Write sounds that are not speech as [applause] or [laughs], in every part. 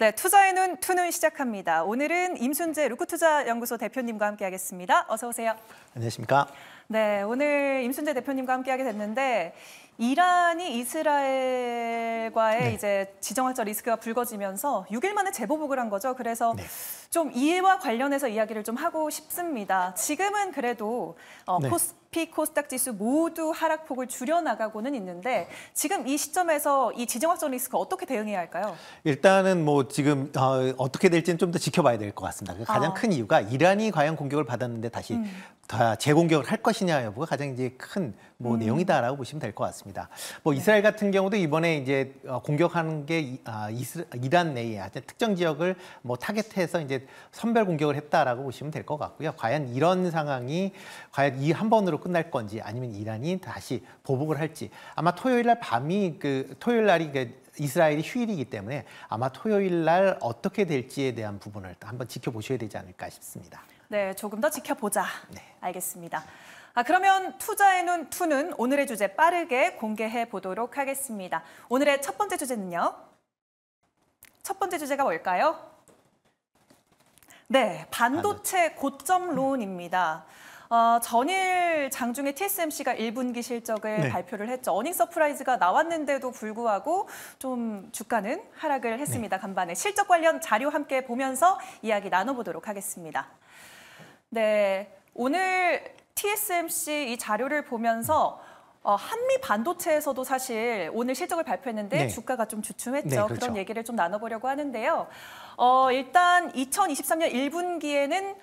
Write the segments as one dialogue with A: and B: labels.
A: 네, 투자의 눈투는 시작합니다. 오늘은 임순재 루크투자연구소 대표님과 함께하겠습니다. 어서 오세요. 안녕하십니까? 네, 오늘 임순재 대표님과 함께하게 됐는데 이란이 이스라엘과의 네. 이제 지정학적 리스크가 불거지면서 6일 만에 재보복을 한 거죠. 그래서 네. 좀 이와 해 관련해서 이야기를 좀 하고 싶습니다. 지금은 그래도 어, 네. 코스피 코스닥 지수 모두 하락폭을 줄여나가고는 있는데 지금 이 시점에서 이 지정학적 리스크 어떻게 대응해야 할까요?
B: 일단은 뭐 지금 어, 떻게 될지는 좀 더 지켜봐야 될 것 같습니다. 그 가장 아. 큰 이유가 이란이 과연 공격을 받았는데 다시 음. 다 재공격을 할 것이냐 여부가 가장 이제 큰뭐 음. 내용이다라고 보시면 될 것 같습니다. 뭐 네. 이스라엘 같은 경우도 이번에 이제 어, 공격하는 게 아, 이스, 이란 내에 특정 지역을 뭐 타겟해서 이제 선별 공격을 했다라고 보시면 될 것 같고요. 과연 이런 상황이 과연 이 한 번으로 끝날 건지 아니면 이란이 다시 보복을 할지 아마 토요일 날 밤이 그 토요일 날이 그 이스라엘이 휴일이기 때문에 아마 토요일 날 어떻게 될지에 대한 부분을 한번 지켜보셔야 되지 않을까 싶습니다.
A: 네, 조금 더 지켜보자. 네. 알겠습니다. 아, 그러면 투자의 눈 투는 오늘의 주제 빠르게 공개해 보도록 하겠습니다. 오늘의 첫 번째 주제는요. 첫 번째 주제가 뭘까요? 네, 반도체 고점론입니다. 어, 전일 장중에 TSMC가 1분기 실적을 네. 발표를 했죠. 어닝 서프라이즈가 나왔는데도 불구하고 좀 주가는 하락을 했습니다. 네. 간밤에 실적 관련 자료 함께 보면서 이야기 나눠보도록 하겠습니다. 네, 오늘 TSMC 이 자료를 보면서 어, 한미 반도체에서도 사실 오늘 실적을 발표했는데 네. 주가가 좀 주춤했죠. 네, 그렇죠. 그런 얘기를 좀 나눠보려고 하는데요. 어, 일단 2023년 1분기에는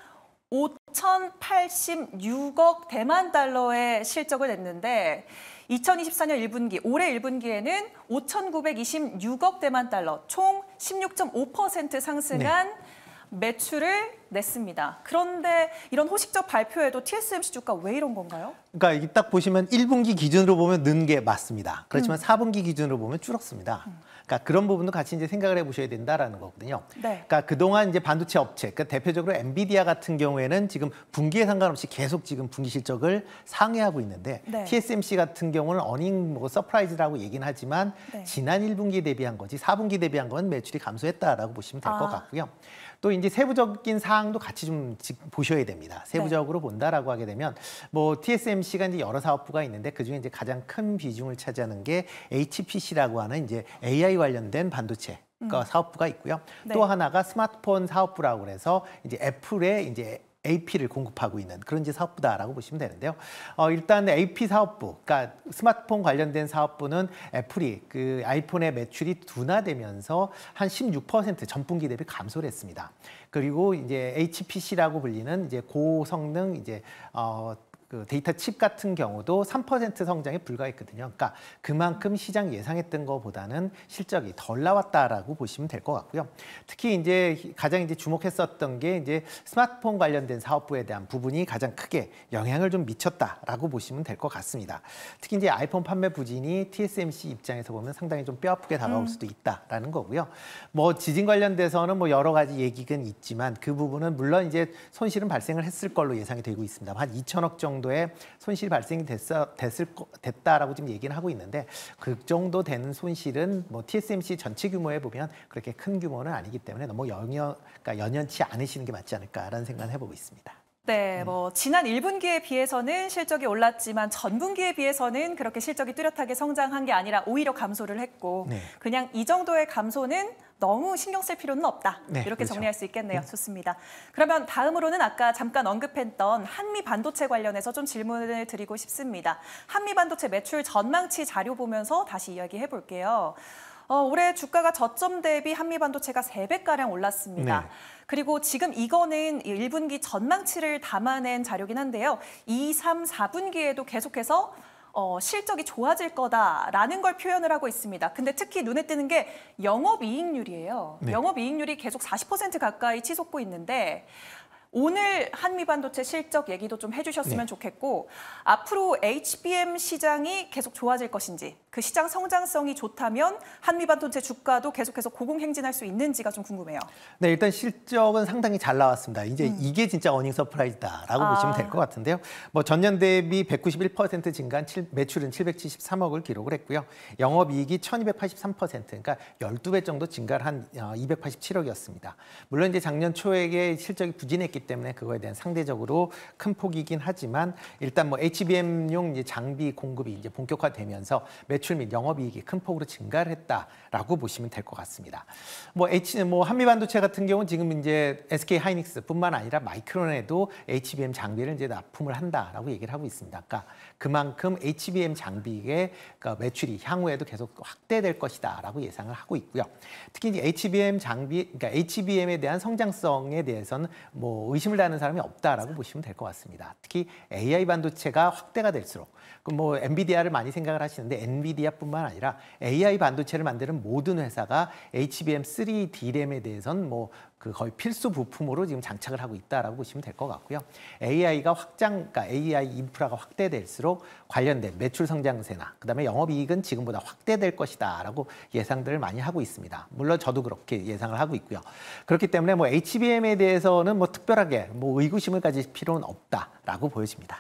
A: 5,086억 대만 달러의 실적을 냈는데 2024년 1분기, 올해 1분기에는 5,926억 대만 달러, 총 16.5% 상승한 네. 매출을 냈습니다. 그런데 이런 호식적 발표에도 TSMC 주가 왜 이런 건가요?
B: 그러니까 이게 딱 보시면 1분기 기준으로 보면 는 게 맞습니다. 그렇지만 음. 4분기 기준으로 보면 줄었습니다. 음. 그러니까 그런 부분도 같이 이제 생각을 해보셔야 된다라는 거거든요. 네. 그러니까 그동안 이제 반도체 업체, 그러니까 대표적으로 엔비디아 같은 경우에는 지금 분기에 상관없이 계속 지금 분기 실적을 상회하고 있는데 네. TSMC 같은 경우는 어닝 뭐 서프라이즈라고 얘기는 하지만 네. 지난 1분기 대비한 거지 4분기 대비한 건 매출이 감소했다라고 보시면 될것 아. 같고요. 또 이제 세부적인 사항도 같이 좀 보셔야 됩니다. 네. 세부적으로 네. 본다라고 하게 되면 뭐 TSMC가 이제 여러 사업부가 있는데 그중에 이제 가장 큰 비중을 차지하는 게 HPC라고 하는 이제 AI 관련된 반도체 그 사업부가 있고요. 네. 또 하나가 스마트폰 사업부라고 해서 이제 애플의 이제 AP를 공급하고 있는 그런 지 사업부다라고 보시면 되는데요. 어, 일단 AP 사업부, 그러니까 스마트폰 관련된 사업부는 애플이 그 아이폰의 매출이 둔화되면서 한 16% 전분기 대비 감소를 했습니다. 그리고 이제 HPC라고 불리는 이제 고성능 이제 어그 데이터 칩 같은 경우도 3% 성장에 불과했거든요. 그러니까 그만큼 시장 예상했던 것보다는 실적이 덜 나왔다라고 보시면 될 것 같고요. 특히 이제 가장 이제 주목했었던 게 이제 스마트폰 관련된 사업부에 대한 부분이 가장 크게 영향을 좀 미쳤다라고 보시면 될 것 같습니다. 특히 이제 아이폰 판매 부진이 TSMC 입장에서 보면 상당히 좀 뼈아프게 다가올 음. 수도 있다라는 거고요. 뭐 지진 관련돼서는 뭐 여러 가지 얘기는 있지만 그 부분은 물론 이제 손실은 발생을 했을 걸로 예상이 되고 있습니다. 한 2천억 정도 정도의 손실이 발생이 됐어, 됐을, 됐다라고 지금 얘기는 하고 있는데 그 정도 되는 손실은 뭐 TSMC 전체 규모에 보면 그렇게 큰 규모는 아니기 때문에 너무 영연, 그러니까 연연치 않으시는 게 맞지 않을까라는 생각을 해보고 있습니다.
A: 네, 음. 뭐 지난 1분기에 비해서는 실적이 올랐지만 전분기에 비해서는 그렇게 실적이 뚜렷하게 성장한 게 아니라 오히려 감소를 했고 네. 그냥 이 정도의 감소는 너무 신경 쓸 필요는 없다. 네, 이렇게 그렇죠. 정리할 수 있겠네요. 음. 좋습니다. 그러면 다음으로는 아까 잠깐 언급했던 한미 반도체 관련해서 좀 질문을 드리고 싶습니다. 한미 반도체 매출 전망치 자료 보면서 다시 이야기해 볼게요. 어, 올해 주가가 저점 대비 한미 반도체가 세배가량 올랐습니다. 네. 그리고 지금 이거는 1분기 전망치를 담아낸 자료긴 한데요. 2, 3, 4분기에도 계속해서 어, 실적이 좋아질 거다라는 걸 표현을 하고 있습니다. 근데 특히 눈에 띄는 게 영업이익률이에요. 네. 영업이익률이 계속 40% 가까이 치솟고 있는데 오늘 한미 반도체 실적 얘기도 좀 해주셨으면 네. 좋겠고 앞으로 HBM 시장이 계속 좋아질 것인지 그 시장 성장성이 좋다면 한미 반도체 주가도 계속해서 고공행진할 수 있는지가 좀 궁금해요.
B: 네, 일단 실적은 상당히 잘 나왔습니다. 이제 음. 이게 진짜 어닝 서프라이즈다라고 아. 보시면 될 것 같은데요. 뭐 전년 대비 191% 증가한 7, 매출은 773억을 기록을 했고요. 영업이익이 1283% 그러니까 12배 정도 증가한 287억이었습니다. 어, 물론 이제 작년 초에 실적이 부진했기 있기 때문에 그거에 대한 상대적으로 큰 폭이긴 하지만 일단 뭐 HBM용 이제 장비 공급이 이제 본격화되면서 매출 및 영업이익이 큰 폭으로 증가를 했다라고 보시면 될 것 같습니다. 뭐 H 뭐 한미반도체 같은 경우는 지금 이제 SK 하이닉스뿐만 아니라 마이크론에도 HBM 장비를 이제 납품을 한다라고 얘기를 하고 있습니다. 그러니까 그만큼 HBM 장비의 그러니까 매출이 향후에도 계속 확대될 것이다라고 예상을 하고 있고요. 특히 이제 HBM 장비 그러니까 HBM에 대한 성장성에 대해서는 뭐 의심을 다하는 사람이 없다라고 보시면 될 것 같습니다. 특히 AI 반도체가 확대가 될수록 그뭐 엔비디아를 많이 생각을 하시는데 엔비디아뿐만 아니라 AI 반도체를 만드는 모든 회사가 HBM3 D램에 대해선 뭐 그 거의 필수 부품으로 지금 장착을 하고 있다라고 보시면 될 것 같고요. AI가 확장, 그러니까 AI 인프라가 확대될수록 관련된 매출 성장세나 그다음에 영업이익은 지금보다 확대될 것이다라고 예상들을 많이 하고 있습니다. 물론 저도 그렇게 예상을 하고 있고요. 그렇기 때문에 뭐 HBM에 대해서는 뭐 특별하게 뭐 의구심을 가질 필요는 없다라고 보여집니다.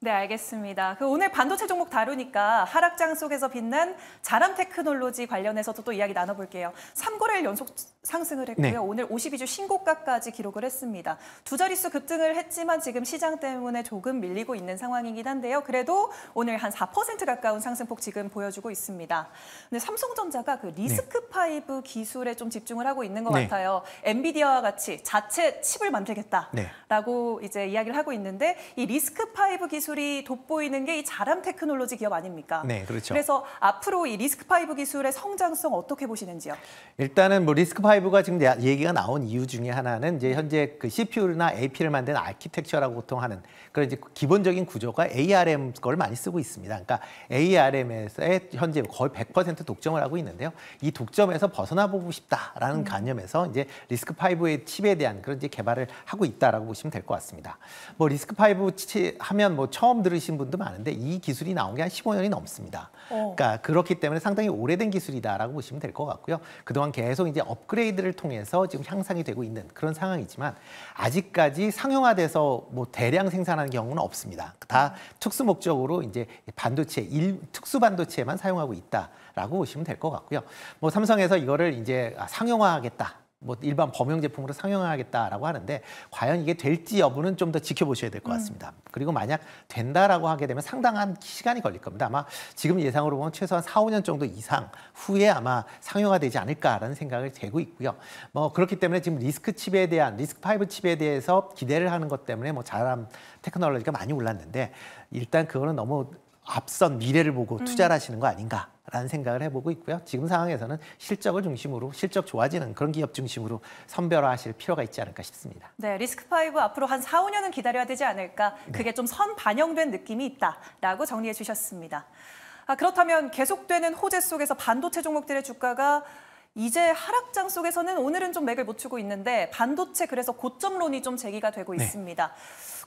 A: 네, 알겠습니다. 그 오늘 반도체 종목 다루니까 하락장 속에서 빛난 자람 테크놀로지 관련해서도 또 이야기 나눠볼게요. 3거래일 연속 상승을 했고요. 네. 오늘 52주 신고가까지 기록을 했습니다. 두 자릿수 급등을 했지만 지금 시장 때문에 조금 밀리고 있는 상황이긴 한데요. 그래도 오늘 한 4% 가까운 상승폭 지금 보여주고 있습니다. 근데 삼성전자가 그 리스크 네. 파이브 네. 기술에 좀 집중을 하고 있는 것 네. 같아요. 엔비디아와 같이 자체 칩을 만들겠다라고 네. 이제 이야기를 하고 있는데 이 리스크 파이브 기술이 돋보이는 게 이 자람 테크놀로지 기업 아닙니까? 네, 그렇죠. 그래서 앞으로 이 리스크 파이브 기술의 성장성 어떻게 보시는지요?
B: 일단은 뭐 리스크 파이브 파이브가 지금 얘기가 나온 이유 중에 하나는 이제 현재 그 CPU나 AP를 만든 아키텍처라고 보통 하는 그런 이제 기본적인 구조가 ARM 걸 많이 쓰고 있습니다. 그러니까 ARM에서 현재 거의 100% 독점을 하고 있는데요. 이 독점에서 벗어나 보고 싶다라는 음. 관념에서 이제 리스크 파이브의 칩에 대한 그런 이제 개발을 하고 있다라고 보시면 될 것 같습니다. 뭐 리스크 파이브 하면 뭐 처음 들으신 분도 많은데 이 기술이 나온 게 한 15년이 넘습니다. 어. 그러니까 그렇기 때문에 상당히 오래된 기술이다라고 보시면 될 것 같고요. 그동안 계속 이제 업그레이드 트레이드를 통해서 지금 향상이 되고 있는 그런 상황이지만 아직까지 상용화돼서 뭐 대량 생산하는 경우는 없습니다. 다 특수 목적으로 이제 반도체 일, 특수 반도체만 사용하고 있다라고 보시면 될 것 같고요. 뭐 삼성에서 이거를 이제 아, 상용화하겠다. 뭐 일반 범용 제품으로 상용화하겠다라고 하는데 과연 이게 될지 여부는 좀 더 지켜보셔야 될것 음. 같습니다. 음. 그리고 만약 된다라고 하게 되면 상당한 시간이 걸릴 겁니다. 아마 지금 예상으로 보면 최소한 4, 5년 정도 이상 후에 아마 상용화되지 않을까라는 생각을 되고 있고요. 뭐 그렇기 때문에 지금 리스크 칩에 대한 리스크 파이브 칩에 대해서 기대를 하는 것 때문에 뭐 자람 테크놀로지가 많이 올랐는데 일단 그거는 너무 앞선 미래를 보고 음. 투자를 하시는 거 아닌가 라는 생각을 해보고 있고요. 지금 상황에서는 실적을 중심으로 실적 좋아지는 그런 기업 중심으로 선별화하실 필요가 있지 않을까 싶습니다.
A: 네, 리스크5 앞으로 한 4, 5년은 기다려야 되지 않을까. 네. 그게 네. 좀선 반영된 느낌이 있다라고 정리해 주셨습니다. 아, 그렇다면 계속되는 호재 속에서 반도체 종목들의 주가가 이제 하락장 속에서는 오늘은 좀 맥을 못 추고 있는데 반도체 그래서 고점론이 좀 제기가 되고 네. 있습니다.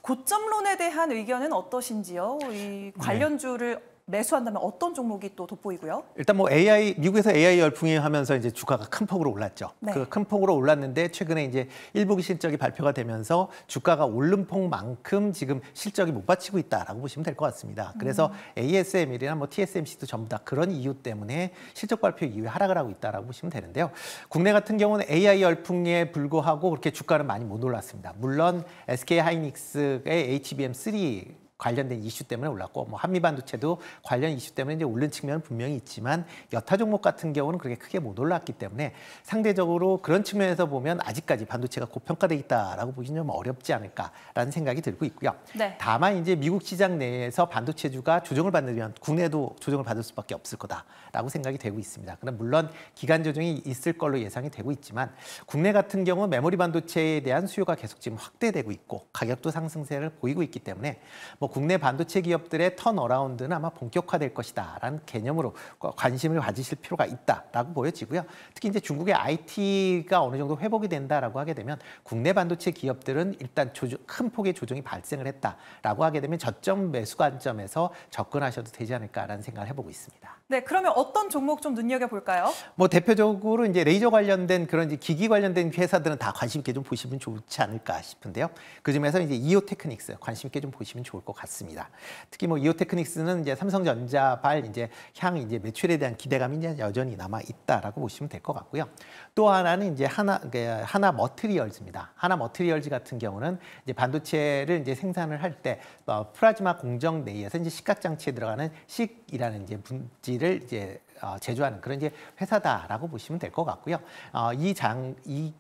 A: 고점론에 대한 의견은 어떠신지요? 이 네. 관련주를 네. 매수한다면 어떤 종목이 또 돋보이고요?
B: 일단 뭐 AI 미국에서 AI 열풍이 하면서 이제 주가가 큰 폭으로 올랐죠. 네. 그큰 폭으로 올랐는데 최근에 이제 1분기 실적이 발표가 되면서 주가가 오른 폭만큼 지금 실적이 못 받치고 있다라고 보시면 될 것 같습니다. 그래서 음. ASML이나 뭐 TSMC도 전부 다 그런 이유 때문에 실적 발표 이후에 하락을 하고 있다라고 보시면 되는데요. 국내 같은 경우는 AI 열풍에 불구하고 그렇게 주가는 많이 못 올랐습니다. 물론 SK 하이닉스의 HBM3 관련된 이슈 때문에 올랐고 뭐 한미 반도체도 관련 이슈 때문에 이제 오른 측면은 분명히 있지만 여타 종목 같은 경우는 그렇게 크게 못 올랐기 때문에 상대적으로 그런 측면에서 보면 아직까지 반도체가 고평가돼 있다라고 보기는 좀 어렵지 않을까라는 생각이 들고 있고요. 네. 다만 이제 미국 시장 내에서 반도체주가 조정을 받으면 국내도 조정을 받을 수밖에 없을 거다라고 생각이 되고 있습니다. 그럼 물론 기간 조정이 있을 걸로 예상이 되고 있지만 국내 같은 경우 메모리 반도체에 대한 수요가 계속 지금 확대되고 있고 가격도 상승세를 보이고 있기 때문에 뭐 국내 반도체 기업들의 턴어라운드는 아마 본격화될 것이다라는 개념으로 관심을 가지실 필요가 있다라고 보여지고요. 특히 이제 중국의 IT가 어느 정도 회복이 된다라고 하게 되면 국내 반도체 기업들은 일단 조정, 큰 폭의 조정이 발생을 했다라고 하게 되면 저점 매수 관점에서 접근하셔도 되지 않을까라는 생각을 해보고 있습니다.
A: 네, 그러면 어떤 종목 좀 눈여겨 볼까요?
B: 뭐 대표적으로 이제 레이저 관련된 그런 이제 기기 관련된 회사들은 다 관심 있게 좀 보시면 좋지 않을까 싶은데요. 그중에서 이제 이오테크닉스 관심 있게 좀 보시면 좋을 것 같습니다. 같습니다. 특히 뭐 이오테크닉스는 이제 삼성전자 발 이제 향 이제 매출에 대한 기대감이 이제 여전히 남아 있다라고 보시면 될 것 같고요. 또 하나는 이제 하나 그 하나 머트리얼즈입니다. 하나 머트리얼즈 같은 경우는 이제 반도체를 이제 생산을 할때 프라즈마 어, 공정 내에서 이제 시각 장치에 들어가는 식이라는 이제 분지를 이제 어, 제조하는 그런 이제 회사다라고 보시면 될 것 같고요. 어, 이 장, 이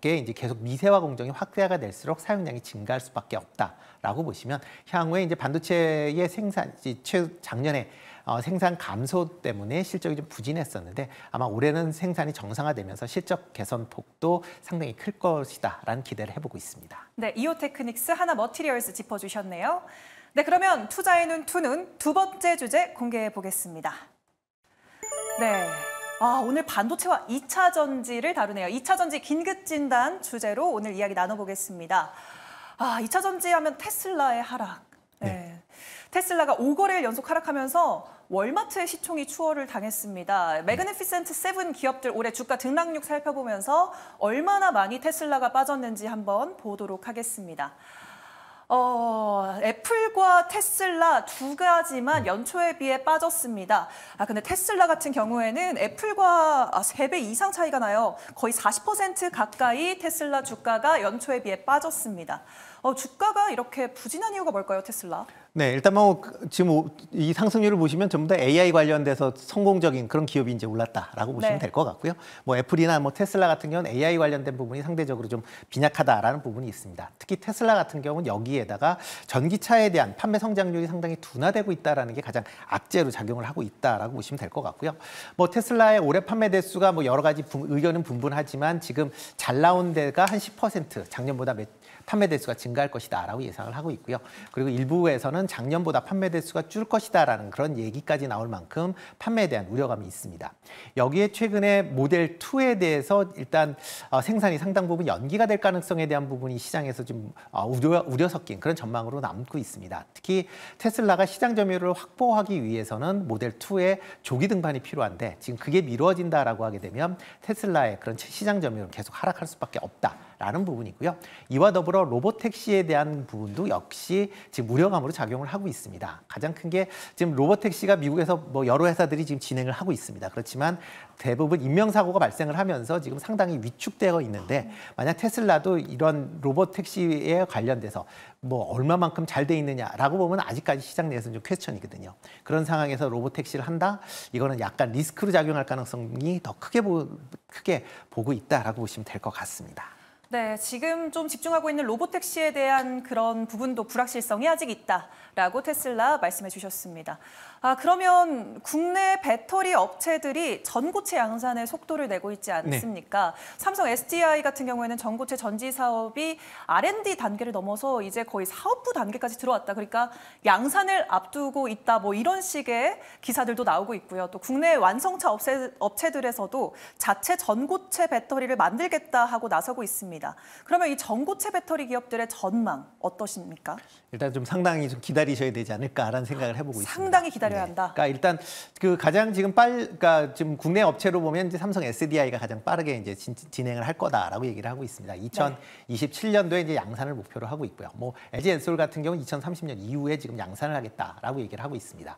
B: 게 이제 계속 미세화 공정이 확대가 될수록 사용량이 증가할 수밖에 없다라고 보시면 향후에 이제 반도체의 생산 최 작년에 어, 생산 감소 때문에 실적이 좀 부진했었는데 아마 올해는 생산이 정상화되면서 실적 개선 폭도 상당히 클 것이다라는 기대를 해보고 있습니다.
A: 네, 이오테크닉스 하나 머티리얼스 짚어주셨네요. 네, 그러면 투자의 눈2는 두 번째 주제 공개해 보겠습니다. 네. 아, 오늘 반도체와 2차 전지를 다루네요. 2차 전지 긴급 진단 주제로 오늘 이야기 나눠보겠습니다. 아, 2차 전지 하면 테슬라의 하락. 네. 네. 테슬라가 5거래일 연속 하락하면서 월마트의 시총이 추월을 당했습니다. 네. 매그네피센트 세븐 기업들 올해 주가 등락률 살펴보면서 얼마나 많이 테슬라가 빠졌는지 한번 보도록 하겠습니다. 어, 애플과 테슬라 두 가지만 음. 연초에 비해 빠졌습니다. 아, 근데 테슬라 같은 경우에는 애플과 아, 3배 이상 차이가 나요. 거의 40% 가까이 테슬라 주가가 연초에 비해 빠졌습니다. 어, 주가가 이렇게 부진한 이유가 뭘까요, 테슬라?
B: 네, 일단 뭐 그, 지금 이 상승률을 보시면 전부 다 AI 관련돼서 성공적인 그런 기업이 이제 올랐다라고 보시면 네. 될것 같고요. 뭐 애플이나 뭐 테슬라 같은 경우는 AI 관련된 부분이 상대적으로 좀 빈약하다라는 부분이 있습니다. 특히 테슬라 같은 경우는 여기에다가 전기차에 대한 판매 성장률이 상당히 둔화되고 있다라는 게 가장 악재로 작용을 하고 있다라고 보시면 될 것 같고요. 뭐 테슬라의 올해 판매 대수가 뭐 여러 가지 분, 의견은 분분하지만 지금 잘 나온 데가 한 10% 작년보다 몇 판매 대수가 증가할 것이다라고 예상을 하고 있고요. 그리고 일부에서는 작년보다 판매 대수가 줄 것이다라는 그런 얘기까지 나올 만큼 판매에 대한 우려감이 있습니다. 여기에 최근에 모델 2에 대해서 일단 어, 생산이 상당 부분 연기가 될 가능성에 대한 부분이 시장에서 좀 어, 우려, 우려 섞인 그런 전망으로 남고 있습니다. 특히 테슬라가 시장 점유율을 확보하기 위해서는 모델 2의 조기 등판이 필요한데 지금 그게 미루어진다라고 하게 되면 테슬라의 그런 시장 점유율은 계속 하락할 수밖에 없다. 라는 부분이고요. 이와 더불어 로봇 택시에 대한 부분도 역시 지금 우려감으로 작용을 하고 있습니다. 가장 큰 게 지금 로봇 택시가 미국에서 뭐 여러 회사들이 지금 진행을 하고 있습니다. 그렇지만 대부분 인명사고가 발생을 하면서 지금 상당히 위축되어 있는데 만약 테슬라도 이런 로봇 택시에 관련돼서 뭐 얼마만큼 잘 돼 있느냐라고 보면 아직까지 시장 내에서는 좀 퀘스천이거든요. 그런 상황에서 로봇 택시를 한다? 이거는 약간 리스크로 작용할 가능성이 더 크게 보, 크게 보고 있다라고 보시면 될 것 같습니다.
A: 네, 지금 좀 집중하고 있는 로보택시에 대한 그런 부분도 불확실성이 아직 있다라고 테슬라 말씀해 주셨습니다. 아, 그러면 국내 배터리 업체들이 전고체 양산의 속도를 내고 있지 네. 않습니까? 네. 삼성 SDI 같은 경우에는 전고체 전지 사업이 R&D 단계를 넘어서 이제 거의 사업부 단계까지 들어왔다. 그러니까 양산을 앞두고 있다. 뭐 이런 식의 기사들도 나오고 있고요. 또 국내 완성차 업체, 업체들에서도 자체 전고체 배터리를 만들겠다 하고 나서고 있습니다. 있습니다. 그러면 이 전고체 배터리 기업들의 전망 어떠십니까?
B: 일단 좀 상당히 좀 기다리셔야 되지 않을까라는 생각을 해보고 있습니다.
A: 상당히 기다려야 네. 한다.
B: 그러니까 일단 그 가장 지금 빨, 그러니까 지금 국내 업체로 보면 이제 삼성 SDI가 가장 빠르게 이제 진, 진행을 할 거다라고 얘기를 하고 있습니다. 2027년도에 이제 양산을 목표로 하고 있고요. 뭐 LG 엔솔 같은 경우 는 2030년 이후에 지금 양산을 하겠다라고 얘기를 하고 있습니다.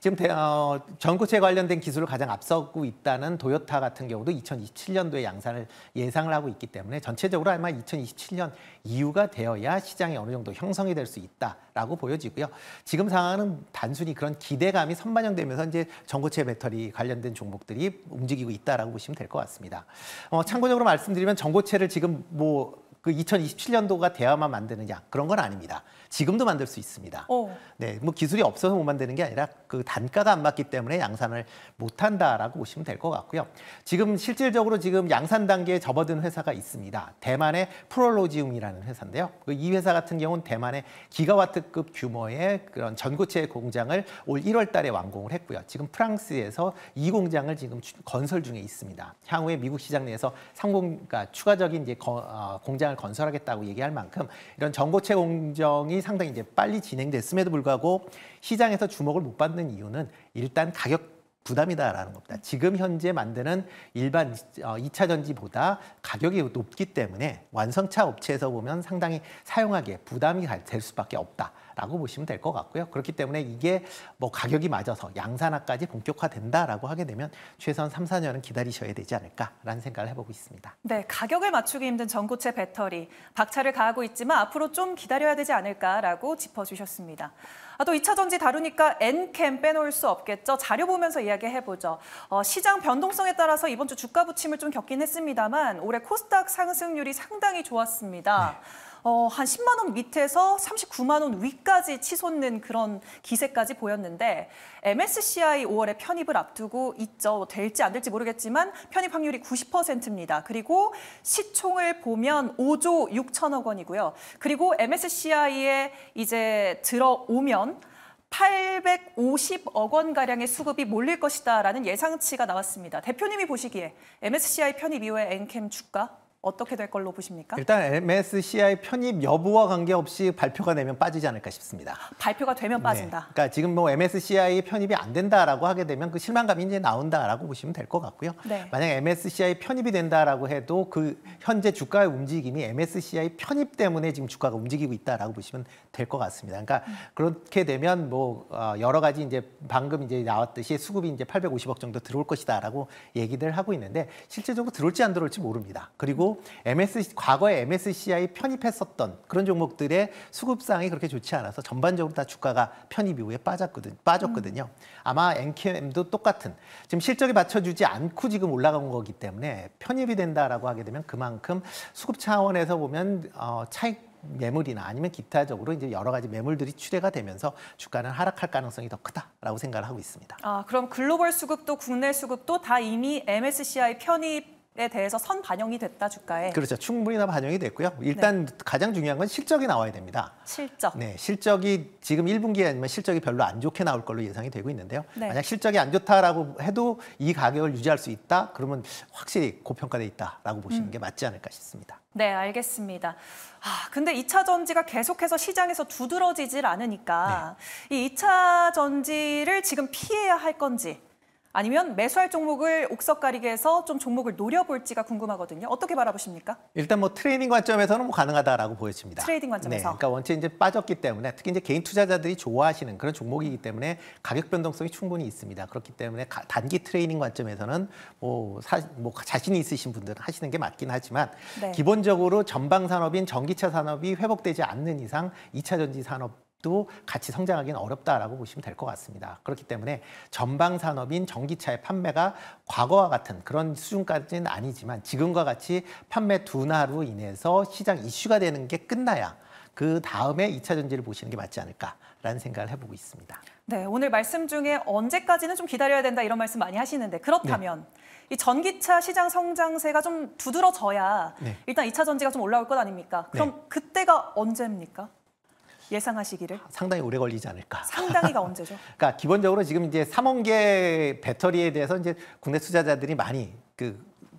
B: 지금 대, 어, 전고체 관련된 기술을 가장 앞서고 있다는 도요타 같은 경우도 2027년도에 양산을 예상을 하고 있기 때문에 전체적으로 프로그 2027년 이후가 되어야 시장이 어느 정도 형성이 될 수 있다라고 보여지고요. 지금 상황은 단순히 그런 기대감이 선반영되면서 이제 전고체 배터리 관련된 종목들이 움직이고 있다라고 보시면 될 것 같습니다. 어, 참고적으로 말씀드리면 전고체를 지금 뭐그 2027년도가 돼야만 만드느냐 그런 건 아닙니다. 지금도 만들 수 있습니다. 오. 어. 네, 뭐 기술이 없어서 못 만드는 게 아니라 그 단가가 안 맞기 때문에 양산을 못 한다라고 보시면 될 것 같고요. 지금 실질적으로 지금 양산 단계에 접어든 회사가 있습니다. 대만의 프롤로지움이라는 회사인데요. 그 이 회사 같은 경우는 대만의 기가와트급 규모의 그런 전고체 공장을 올 1월 달에 완공을 했고요. 지금 프랑스에서 이 공장을 지금 건설 중에 있습니다. 향후에 미국 시장 내에서 상공 그러니까 추가적인 이제 거, 어, 공장 시장을 건설하겠다고 얘기할 만큼 이런 전고체 공정이 상당히 이제 빨리 진행됐음에도 불구하고 시장에서 주목을 못 받는 이유는 일단 가격 부담이다라는 겁니다. 지금 현재 만드는 일반 2차 어, 전지보다 가격이 높기 때문에 완성차 업체에서 보면 상당히 사용하기에 부담이 될 수밖에 없다라고 보시면 될 것 같고요. 그렇기 때문에 이게 뭐 가격이 맞아서 양산화까지 본격화된다라고 하게 되면 최소한 3, 4년은 기다리셔야 되지 않을까라는 생각을 해보고 있습니다.
A: 네, 가격을 맞추기 힘든 전고체 배터리 박차를 가하고 있지만 앞으로 좀 기다려야 되지 않을까라고 짚어주셨습니다. 아, 또 2차 전지 다루니까 엔캠 빼놓을 수 없겠죠. 자료 보면서 이야기해보죠. 어, 시장 변동성에 따라서 이번 주 주가 부침을 좀 겪긴 했습니다만 올해 코스닥 상승률이 상당히 좋았습니다. 네. 어, 한 10만 원 밑에서 39만 원 위까지 치솟는 그런 기세까지 보였는데 MSCI 5월에 편입을 앞두고 있죠. 뭐 될지 안 될지 모르겠지만 편입 확률이 90%입니다. 그리고 시총을 보면 5조 6천억 원이고요. 그리고 MSCI에 이제 들어오면 850억 원가량의 수급이 몰릴 것이다라는 예상치가 나왔습니다. 대표님이 보시기에 MSCI 편입 이후에 엔캠 주가 어떻게 될 걸로 보십니까?
B: 일단 MSCI 편입 여부와 관계없이 발표가 되면 빠지지 않을까 싶습니다.
A: 발표가 되면 네. 빠진다. 네.
B: 그러니까 지금 뭐 MSCI 편입이 안 된다라고 하게 되면 그 실망감이 이제 나온다라고 보시면 될 것 같고요. 네. 만약 MSCI 편입이 된다라고 해도 그 현재 주가의 움직임이 MSCI 편입 때문에 지금 주가가 움직이고 있다라고 보시면 될 것 같습니다. 그러니까 음. 그렇게 되면 뭐 어, 여러 가지 이제 방금 이제 나왔듯이 수급이 이제 850억 정도 들어올 것이다라고 얘기들 하고 있는데 실제적으로 들어올지 안 들어올지 모릅니다. 그리고 m s 과거에 MSCI 편입했었던 그런 종목들의 수급 상이 그렇게 좋지 않아서 전반적으로 다 주가가 편입 이후에 빠졌거든 빠졌거든요. 음. 아마 NKM도 똑같은 지금 실적이 받쳐주지 않고 지금 올라간 거기 때문에 편입이 된다라고 하게 되면 그만큼 수급 차원에서 보면 어, 차익 매물이나 아니면 기타적으로 이제 여러 가지 매물들이 출해가 되면서 주가는 하락할 가능성이 더 크다라고 생각을 하고 있습니다.
A: 아, 그럼 글로벌 수급도 국내 수급도 다 이미 MSCI 편입 에 대해서 선 반영이 됐다 주가에. 그렇죠.
B: 충분히나 반영이 됐고요. 네. 일단 네. 가장 중요한 건 실적이 나와야 됩니다.
A: 실적. 네,
B: 실적이 지금 1분기에 아니면 실적이 별로 안 좋게 나올 걸로 예상이 되고 있는데요. 네. 만약 실적이 안 좋다라고 해도 이 가격을 유지할 수 있다. 그러면 확실히 고평가돼 있다라고 보시는 음. 게 맞지 않을까 싶습니다.
A: 네, 알겠습니다. 아, 근데 2차 전지가 계속해서 시장에서 두드러지질 않으니까 네. 이2차 전지를 지금 피해야 할 건지 아니면 매수할 종목을 옥석 가리게 해서 좀 종목을 노려볼지가 궁금하거든요. 어떻게 바라보십니까?
B: 일단 뭐 트레이딩 관점에서는 뭐 가능하다라고 보여집니다.
A: 트레이딩 관점에서. 네, 그러니까
B: 원체 이제 빠졌기 때문에 특히 이제 개인 투자자들이 좋아하시는 그런 종목이기 때문에 가격 변동성이 충분히 있습니다. 그렇기 때문에 가, 단기 트레이딩 관점에서는 뭐, 사, 뭐 자신이 있으신 분들은 하시는 게 맞긴 하지만 네. 기본적으로 전방 산업인 전기차 산업이 회복되지 않는 이상 이차 전지 산업 도 같이 성장하기는 어렵다라고 보시면 될 것 같습니다. 그렇기 때문에 전방 산업인 전기차의 판매가 과거와 같은 그런 수준까지는 아니지만 지금과 같이 판매 둔화로 인해서 시장 이슈가 되는 게 끝나야 그 다음에 이차 전지를 보시는 게 맞지 않을까라는 생각을 해보고 있습니다.
A: 네, 오늘 말씀 중에 언제까지는 좀 기다려야 된다 이런 말씀 많이 하시는데 그렇다면 네. 이 전기차 시장 성장세가 좀 두드러져야 네. 일단 이차 전지가 좀 올라올 것 아닙니까? 그럼 네. 그때가 언제입니까? 예상하시기를
B: 상당히 오래 걸리지 않을까.
A: 상당히가 [laughs] 언제죠?
B: 그러니까 기본적으로 지금 이제 3억개 배터리에 대해서 이제 국내 투자자들이 많이 그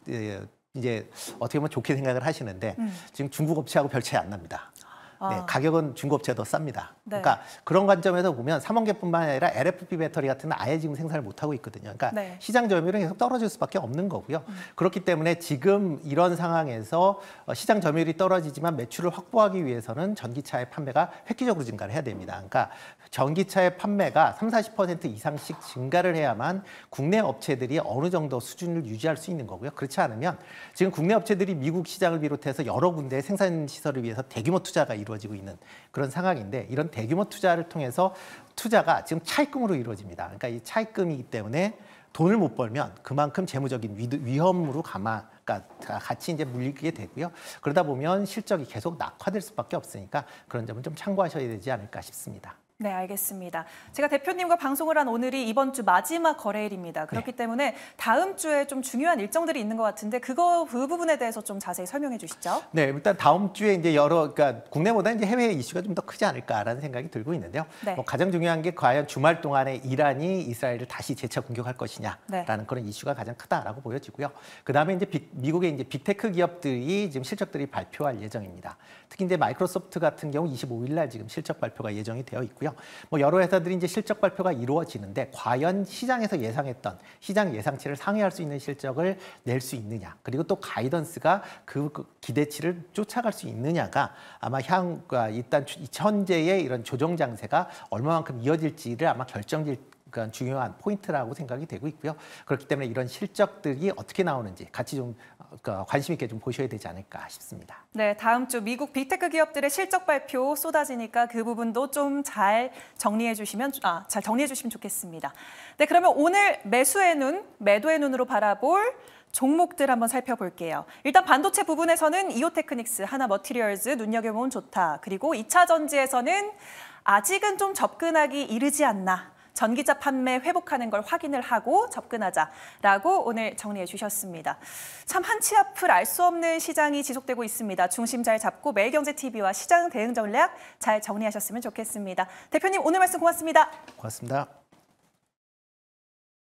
B: 예, 이제 어떻게 보면 좋게 생각을 하시는데 음. 지금 중국 업체하고 별 차이 안 납니다. 아. 네, 가격은 중고업체가 더 쌉니다. 네. 그러니까 그런 관점에서 보면 삼원계뿐만 아니라 LFP 배터리 같은 아예 지금 생산을 못 하고 있거든요. 그러니까 네. 시장 점유율은 계속 떨어질 수밖에 없는 거고요. 음. 그렇기 때문에 지금 이런 상황에서 어, 시장 점유율이 떨어지지만 매출을 확보하기 위해서는 전기차의 판매가 획기적으로 증가를 해야 됩니다. 그러니까 전기차의 판매가 3, 40% 이상씩 증가를 해야만 국내 업체들이 어느 정도 수준을 유지할 수 있는 거고요. 그렇지 않으면 지금 국내 업체들이 미국 시장을 비롯해서 여러 군데 생산 시설을 위해서 대규모 투자가 이루 이루어지고 있는 그런 상황인데 이런 대규모 투자를 통해서 투자가 지금 차입금으로 이루어집니다. 그러니까 이 차입금이기 때문에 돈을 못 벌면 그만큼 재무적인 위, 험으로 가마 그러니까 같이 이제 물리게 되고요. 그러다 보면 실적이 계속 낙화될 수밖에 없으니까 그런 점은 좀 참고하셔야 되지 않을까 싶습니다.
A: 네, 알겠습니다. 제가 대표님과 방송을 한 오늘이 이번 주 마지막 거래일입니다. 그렇기 네. 때문에 다음 주에 좀 중요한 일정들이 있는 것 같은데 그거 그 부분에 대해서 좀 자세히 설명해 주시죠.
B: 네, 일단 다음 주에 이제 여러 그러니까 국내보다 이제 해외 이슈가 좀 더 크지 않을까라는 생각이 들고 있는데요. 네. 뭐 가장 중요한 게 과연 주말 동안에 이란이 이스라엘을 다시 재차 공격할 것이냐라는 네. 그런 이슈가 가장 크다라고 보여지고요. 그다음에 이제 빅, 미국의 이제 빅테크 기업들이 지금 실적들이 발표할 예정입니다. 특히 이제 마이크로소프트 같은 경우 25일 날 지금 실적 발표가 예정이 되어 있고요. 있고요. 뭐 여러 회사들이 이제 실적 발표가 이루어지는데 과연 시장에서 예상했던 시장 예상치를 상회할 수 있는 실적을 낼 수 있느냐 그리고 또 가이던스가 그 기대치를 쫓아갈 수 있느냐가 아마 향 그러니까 일단 현재의 이런 조정 장세가 얼마만큼 이어질지를 아마 결정질 그러니까 중요한 포인트라고 생각이 되고 있고요. 그렇기 때문에 이런 실적들이 어떻게 나오는지 같이 좀 어, 그러니까 관심 있게 좀 보셔야 되지 않을까 싶습니다.
A: 네, 다음 주 미국 빅테크 기업들의 실적 발표 쏟아지니까 그 부분도 좀 잘 정리해 주시면 아, 잘 정리해 주시면 좋겠습니다. 네, 그러면 오늘 매수의 눈, 매도의 눈으로 바라볼 종목들 한번 살펴볼게요. 일단 반도체 부분에서는 이오테크닉스, 하나 머티리얼즈 눈여겨보면 좋다. 그리고 2차전지에서는 아직은 좀 접근하기 이르지 않나. 전기차 판매 회복하는 걸 확인을 하고 접근하자라고 오늘 정리해 주셨습니다. 참 한치 앞을 알 수 없는 시장이 지속되고 있습니다. 중심 잘 잡고 매일경제TV와 시장 대응 전략 잘 정리하셨으면 좋겠습니다. 대표님 오늘 말씀 고맙습니다.
B: 고맙습니다.